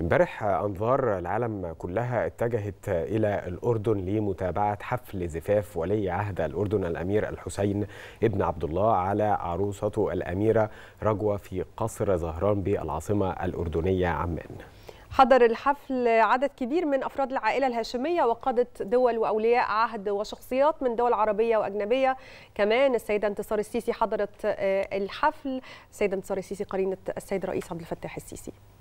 امبارح انظار العالم كلها اتجهت الى الاردن لمتابعه حفل زفاف ولي عهد الاردن الامير الحسين ابن عبد الله على عروسته الاميره رجوه في قصر زهران بالعاصمه الاردنيه عمان. حضر الحفل عدد كبير من أفراد العائلة الهاشمية وقادة دول وأولياء عهد وشخصيات من دول عربية وأجنبية كمان السيدة انتصار السيسي حضرت آه، الحفل السيدة انتصار السيسي قرينة السيد الرئيس عبد الفتاح السيسي